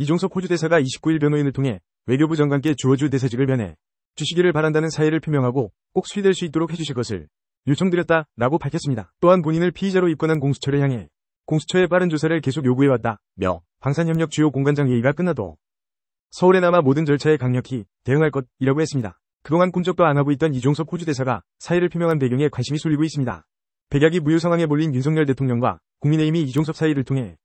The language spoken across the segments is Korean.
이종석 호주 대사가 29일 변호인을 통해 외교부 장관께 주어줄 대사직을 변해 주시기를 바란다는 사의를 표명하고 꼭 수리될 수 있도록 해주실 것을 요청드렸다 라고 밝혔습니다. 또한 본인을 피의자로 입건한 공수처를 향해 공수처의 빠른 조사를 계속 요구해왔다 며 방산협력 주요 공간장 회의가 끝나도 서울에 남아 모든 절차에 강력히 대응할 것이라고 했습니다. 그동안 꿈쩍도 안 하고 있던 이종석 호주 대사가 사의를 표명한 배경에 관심이 쏠리고 있습니다. 백약이 무효 상황에 몰린 윤석열 대통령과 국민의힘이 이종섭 사의를 통해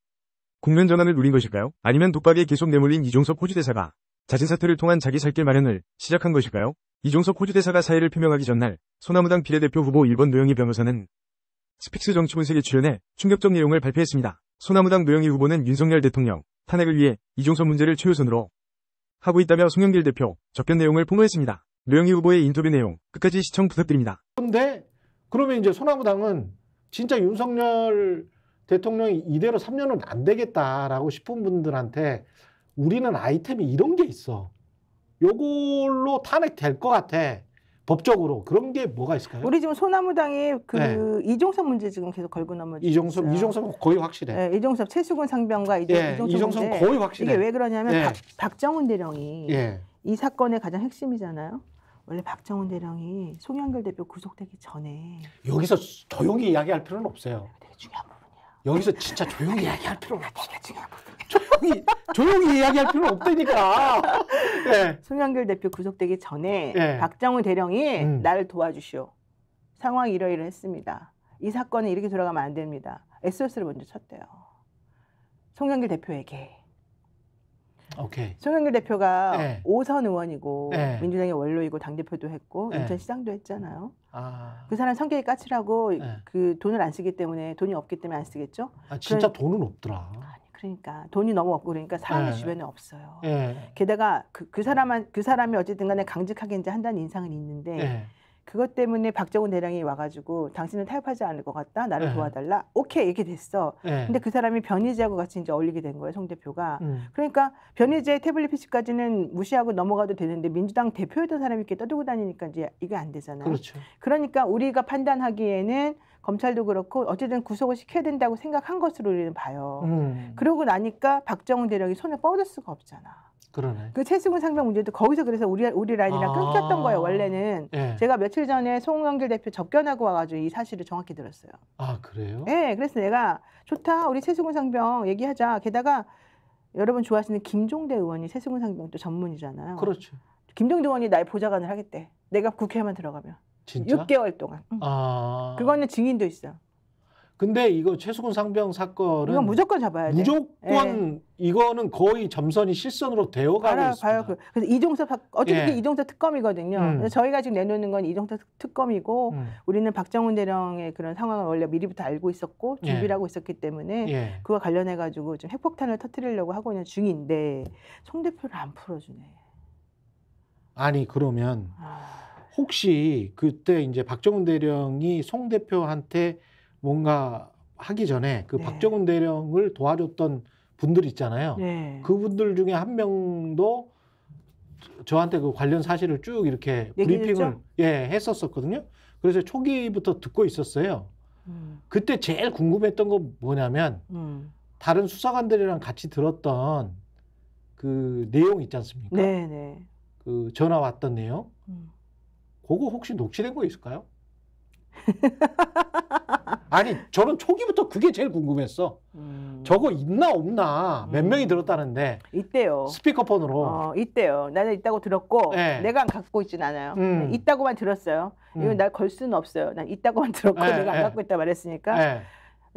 국면 전환을 누린 것일까요? 아니면 독박에 계속 내몰린 이종섭 호주 대사가 자진 사퇴를 통한 자기 살길 마련을 시작한 것일까요? 이종섭 호주 대사가 사의를 표명하기 전날 소나무당 비례대표 후보 1번 노영희 변호사는 스픽스 정치분색에 출연해 충격적 내용을 발표했습니다. 소나무당 노영희 후보는 윤석열 대통령 탄핵을 위해 이종섭 문제를 최우선으로 하고 있다며 송영길 대표 접견 내용을 폭로했습니다. 노영희 후보의 인터뷰 내용 끝까지 시청 부탁드립니다. 그런데 그러면 이제 소나무당은 진짜 윤석열 대통령이 이대로 3년은 안 되겠다라고 싶은 분들한테 우리는 아이템이 이런 게 있어. 요걸로 탄핵될 것 같아. 법적으로 그런 게 뭐가 있을까요? 우리 지금 소나무당이 그 네. 이종섭 문제 지금 계속 걸고 넘어지고 있어요. 이종섭 거의 확실해. 네, 이종섭 최수근 상병과 이종, 예, 이종섭, 이종섭 문제. 거의 확실해. 이게 왜 그러냐면 예. 박, 정훈 대령이 예. 이 사건의 가장 핵심이잖아요. 원래 박정훈 대령이 송영길 대표 구속되기 전에 여기서 조용히 이야기할 필요는 없어요. 되게 중요한 여기서 진짜 조용히 이야기할 필요가 없어. 조용히 조용히 이야기할 필요 없다니까. 네. 송영길 대표 구속되기 전에 네. 박정우 대령이 음. 나를 도와주시오. 상황 이러이러했습니다. 이 사건은 이렇게 돌아가면 안 됩니다. SOS를 먼저 쳤대요. 송영길 대표에게. 오케이. 송영길 대표가 네. 오선 의원이고 민주당의 원로이고 당 대표도 했고 인천시장도 했잖아요. 아. 그 사람 성격이 까칠하고 네. 그 돈을 안 쓰기 때문에 돈이 없기 때문에 안 쓰겠죠. 아, 진짜 그런... 돈은 없더라. 아니, 그러니까 돈이 너무 없고 그러니까 사람이 네. 주변에 없어요. 네. 게다가 그, 그 사람한 그 사람이 어쨌든 간에 강직하게 이제 한다는 인상은 있는데 예. 그것 때문에 박정훈 대령이 와가지고 당신은 타협하지 않을 것 같다. 나를 예. 도와달라. 오케이 이렇게 됐어. 네. 근데 그 사람이 변희재하고 같이 이제 어울리게 된 거예요. 송 대표가. 음. 그러니까 변희재 태블릿 PC까지는 무시하고 넘어가도 되는데 민주당 대표였던 사람이 이렇게 떠들고 다니니까 이제 이게 안 되잖아요. 그렇죠. 그러니까 우리가 판단하기에는 검찰도 그렇고 어쨌든 구속을 시켜야 된다고 생각한 것으로 우리는 봐요. 음. 그러고 나니까 박정훈 대령이 손을 뻗을 수가 없잖아. 그러네. 그 최수근 상병 문제도 거기서 그래서 우리 우리 라인이랑 아~ 끊겼던 거예요. 원래는 예. 제가 며칠 전에 송영길 대표 접견하고 와가지고 이 사실을 정확히 들었어요. 아 그래요? 네, 그래서 내가 좋다. 우리 최수근 상병 얘기하자. 게다가 여러분 좋아하시는 김종대 의원이 최수근 상병 또 전문이잖아요. 그렇죠. 김종대 의원이 나의 보좌관을 하겠대. 내가 국회에만 들어가면. 진짜? 6개월 동안. 응. 아. 그거는 증인도 있어. 요 근데 이거 최수근 상병 사건은 이건 무조건 잡아야 돼. 무조건 예. 이거는 거의 점선이 실선으로 되어가고 봐라, 있습니다. 봐요. 그, 그래서 이종섭 어쨌든 예. 이종섭 특검이거든요. 음. 그래서 저희가 지금 내놓는 건 이종섭 특검이고 음. 우리는 박정훈 대령의 그런 상황을 원래 미리부터 알고 있었고 예. 준비를 예. 하고 있었기 때문에 예. 그와 관련해 가지고 좀 핵폭탄을 터트리려고 하고 있는 중인데 송 대표를 안 풀어주네. 아니 그러면 아. 혹시 그때 이제 박정훈 대령이 송 대표한테 뭔가 하기 전에 그 네. 박정훈 대령을 도와줬던 분들 있잖아요. 네. 그분들 중에 한 명도 저한테 그 관련 사실을 쭉 이렇게 브리핑을 예, 했었었거든요. 그래서 초기부터 듣고 있었어요. 음. 그때 제일 궁금했던 건 뭐냐면 음. 다른 수사관들이랑 같이 들었던 그 내용 있지 않습니까? 네네. 네. 그 전화 왔던 내용. 음. 그거 혹시 녹취된 거 있을까요? 아니 저는 초기부터 그게 제일 궁금했어. 음. 저거 있나 없나 몇 음. 명이 들었다는데 있대요. 스피커폰으로. 어, 있대요. 나는 있다고 들었고 네. 내가 안 갖고 있진 않아요. 음. 네, 있다고만 들었어요. 음. 이건 날 걸 수는 없어요. 난 있다고만 들었고 네, 내가 안 네. 갖고 있다 말했으니까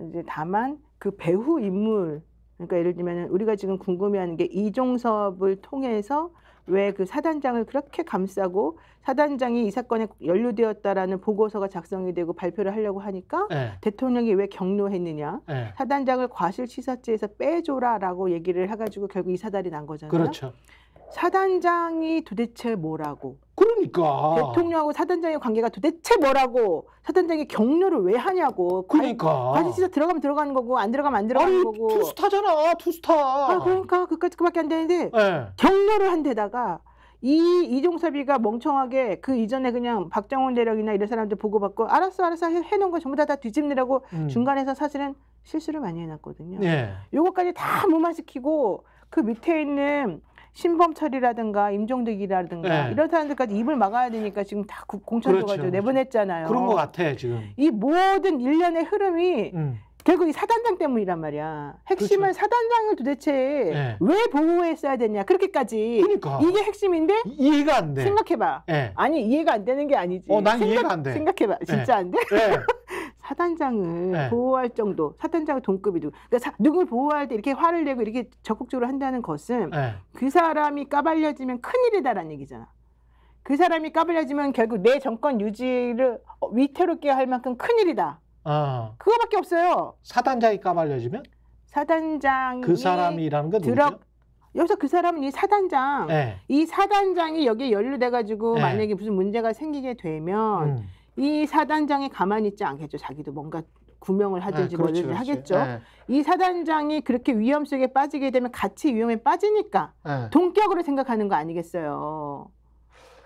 이제 다만 그 배후 인물 그러니까 예를 들면 우리가 지금 궁금해하는 게 이종섭을 통해서 왜그 사단장을 그렇게 감싸고 사단장이 이 사건에 연루되었다라는 보고서가 작성이 되고 발표를 하려고 하니까 네. 대통령이 왜격로했느냐 네. 예. 사단장을 과실치사죄에서 빼줘라라고 얘기를 해가지고 결국 이 사달이 난 거잖아요. 그렇죠. 사단장이 도대체 뭐라고 뭡니까? 그러니까. 대통령하고 사단장의 관계가 도대체 뭐라고 사단장이 격려를 왜 하냐고. 그러니까. 과시시사 들어가면 들어가는 거고 안 들어가면 안 들어가는 아니, 거고. 투스타잖아, 투스타. 아, 그러니까 그까지 그밖에 안 되는데 네. 격려를 한 데다가 이 이종섭이가 멍청하게 그 이전에 그냥 박정훈 대령이나 이런 사람들 보고받고 알았어 알았어 해놓은 해거 전부 다, 다 뒤집느라고 음. 중간에서 사실은 실수를 많이 해놨거든요. 네. 예. 요거까지 다 무마시키고 그 밑에 있는 신범철이라든가 임종득이라든가 네. 이런 사람들까지 입을 막아야 되니까 지금 다 공천줘가지고 그렇죠, 그렇죠. 내보냈잖아요. 그런 것 같아 지금. 이 모든 일련의 흐름이 음. 결국 이 사단장 때문이란 말이야. 핵심은 그렇죠. 사단장을 도대체 네. 왜 보호했어야 되냐. 그렇게까지. 그러니까. 이게 핵심인데? 이, 해가 안 돼. 생각해봐. 네. 아니, 이해가 안 되는 게 아니지. 어, 난 생각, 이해가 안 돼. 생각해봐. 네. 진짜 네. 안 돼? 네. 사단장을 네. 보호할 정도 사단장의 동급이도 그러니까 사, 누굴 보호할 때 이렇게 화를 내고 이렇게 적극적으로 한다는 것은 네. 그 사람이 까발려지면 큰일이다라는 얘기잖아. 그 사람이 까발려지면 결국 내 정권 유지를 어, 위태롭게 할 만큼 큰일이다. 아. 그거밖에 없어요. 사단장이 까발려지면? 사단장 그 사람이라는 건 들어, 누구죠? 여기서 그 사람은 이 사단장, 네. 이 사단장이 여기에 연루돼 가지고 네. 만약에 무슨 문제가 생기게 되면. 음. 이 사단장이 가만히 있지 않겠죠. 자기도 뭔가 구명을 네, 하든지 네, 뭐든지 하겠죠. 네. 이 사단장이 그렇게 위험 속에 빠지게 되면 같이 위험에 빠지니까 네. 동격으로 생각하는 거 아니겠어요.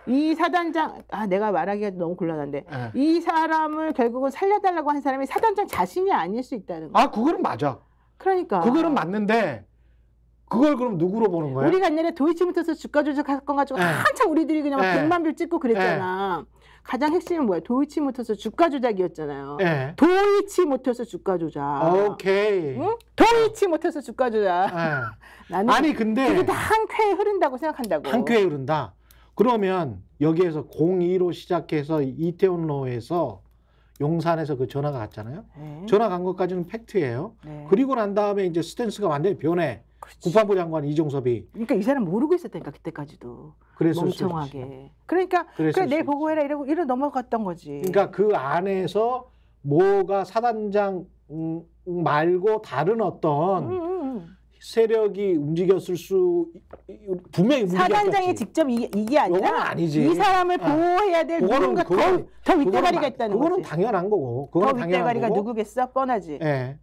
이 사단장 아 내가 말하기가 너무 곤란한데 네. 이 사람을 결국은 살려달라고 한 사람이 사단장 자신이 아닐 수 있다는 거. 아 그거는 맞아. 그러니까. 그거는 맞는데 그걸 그럼 누구로 보는 거예요? 우리가 옛날에 도이치모터스 주가 조작 사건 가지고 네. 한참 우리들이 그냥 막 네. 1 0만뷰 찍고 그랬잖아. 네. 가장 핵심은 뭐야? 도이치모터스 주가 조작이었잖아요. 네. 도이치모터스 주가 조작. 오케이. 응? 도이치모터스 주가 조작. 네. 나는 아니 근데 그게 다한 쾌에 흐른다고 생각한다고. 한 쾌에 흐른다. 그러면 여기에서 02로 시작해서 이태원로에서 용산에서 그 전화가 갔잖아요. 네. 전화 간 것까지는 팩트예요. 네. 그리고 난 다음에 이제 스탠스가 완전히 변해. 그렇 국방부 장관 이종섭이. 그러니까 이 사람 모르고 있었다니까 그때까지도. 그래서 멍청하게. 그러니까 그래 내 보고해라 이러고 이러 넘어갔던 거지. 그러니까 그 안에서 뭐가 사단장 음, 음, 말고 다른 어떤 음, 음. 음. 세력이 움직였을 수 분명히 사단장이 직접 이, 게 아니라 아니지. 이 사람을 아, 보호해야 될 누군가 그건, 더, 더 윗대가리가 있다는 거지. 그거는 당연한 거고. 그거는 더 윗대가리가 거고. 누구겠어? 뻔하지. 네.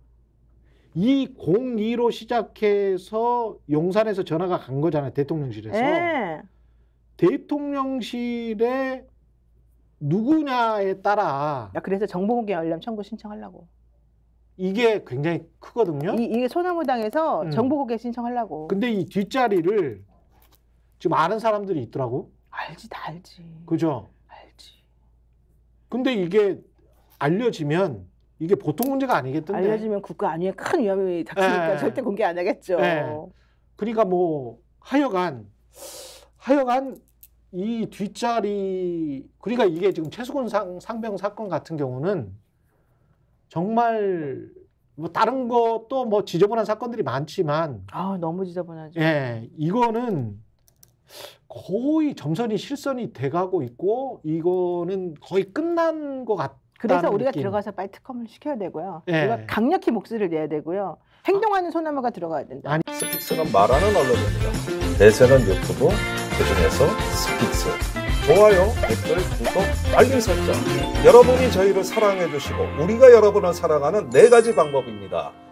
이 02로 시작해서 용산에서 전화가 간 거잖아요. 대통령실에서. 네. 대통령실에 누구냐에 따라 나 그래서 정보공개 열람 청구 신청하려고. 이게 굉장히 크거든요. 이, 이게 소나무당에서 음. 정보공개 신청하려고. 근데 이 뒷자리를 지금 아는 사람들이 있더라고. 알지, 다 알지. 그죠? 알지. 근데 이게 알려지면 이게 보통 문제가 아니겠던데. 알려지면 국가 안위에 큰 위험이 닥치니까 에. 예. 절대 공개 안 하겠죠. 에. 예. 그러니까 뭐 하여간 하여간 이 뒷자리 그러니까 이게 지금 최수근 상, 상병 사건 같은 경우는 정말 뭐 다른 것도 뭐 지저분한 사건들이 많지만 아 너무 지저분하죠. 예, 이거는 거의 점선이 실선이 돼가고 있고 이거는 거의 끝난 것 같. 아요 그래서 우리가 느낌. 들어가서 빨리 특검을 시켜야 되고요. 예. 우리가 강력히 목소리를 내야 되고요. 행동하는 소나무가 들어가야 된다. 아니. 스픽스는 말하는 언론입니다. 대세는 유튜브, 버튼에서 스피스 좋아요, 댓글, 구독, 알림 설정 여러분이 저희를 사랑해주시고 우리가 여러분을 사랑하는 네 가지 방법입니다.